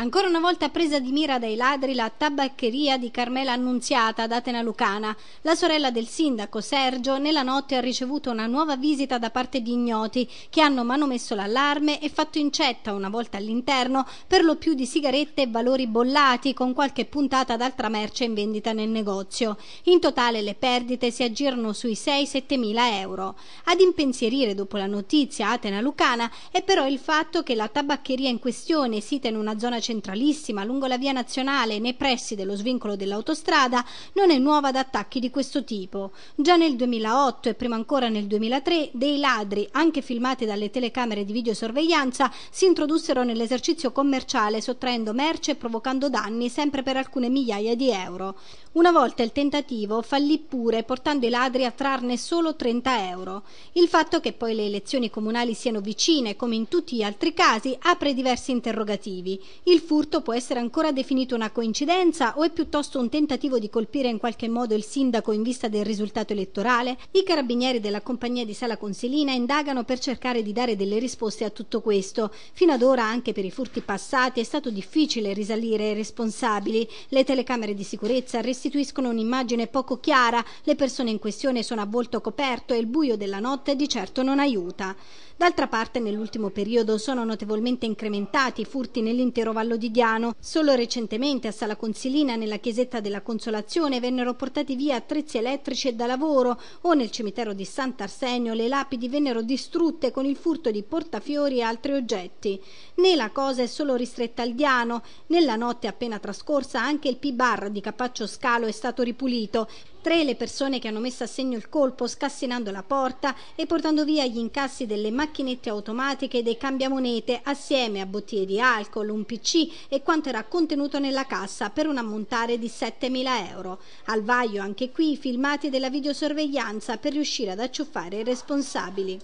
Ancora una volta presa di mira dai ladri la tabaccheria di Carmela Annunziata ad Atena Lucana. La sorella del sindaco Sergio nella notte ha ricevuto una nuova visita da parte di ignoti che hanno manomesso l'allarme e fatto incetta una volta all'interno per lo più di sigarette e valori bollati con qualche puntata d'altra merce in vendita nel negozio. In totale le perdite si aggirano sui 6-7 mila euro. Ad impensierire dopo la notizia Atena Lucana è però il fatto che la tabaccheria in questione, sita in una zona centralissima lungo la via nazionale nei pressi dello svincolo dell'autostrada non è nuova ad attacchi di questo tipo. Già nel 2008 e prima ancora nel 2003 dei ladri, anche filmati dalle telecamere di videosorveglianza, si introdussero nell'esercizio commerciale sottraendo merce e provocando danni sempre per alcune migliaia di euro. Una volta il tentativo fallì pure portando i ladri a trarne solo 30 euro. Il fatto che poi le elezioni comunali siano vicine, come in tutti gli altri casi, apre diversi interrogativi. Il furto può essere ancora definito una coincidenza o è piuttosto un tentativo di colpire in qualche modo il sindaco in vista del risultato elettorale? I carabinieri della compagnia di Sala Consilina indagano per cercare di dare delle risposte a tutto questo. Fino ad ora, anche per i furti passati, è stato difficile risalire ai responsabili. Le telecamere di sicurezza restituiscono restituiscono un'immagine poco chiara, le persone in questione sono a volto coperto e il buio della notte di certo non aiuta. D'altra parte nell'ultimo periodo sono notevolmente incrementati i furti nell'intero Vallo di Diano. Solo recentemente a Sala Consilina nella chiesetta della Consolazione vennero portati via attrezzi elettrici e da lavoro o nel cimitero di Sant'Arsenio le lapidi vennero distrutte con il furto di portafiori e altri oggetti. Né la cosa è solo ristretta al Diano, nella notte appena trascorsa anche il P-Bar di Capaccio Scarpa scalo è stato ripulito. Tre le persone che hanno messo a segno il colpo scassinando la porta e portando via gli incassi delle macchinette automatiche e dei cambiamonete assieme a bottiglie di alcol, un pc e quanto era contenuto nella cassa per un ammontare di 7.000 euro. Al vaglio anche qui i filmati della videosorveglianza per riuscire ad acciuffare i responsabili.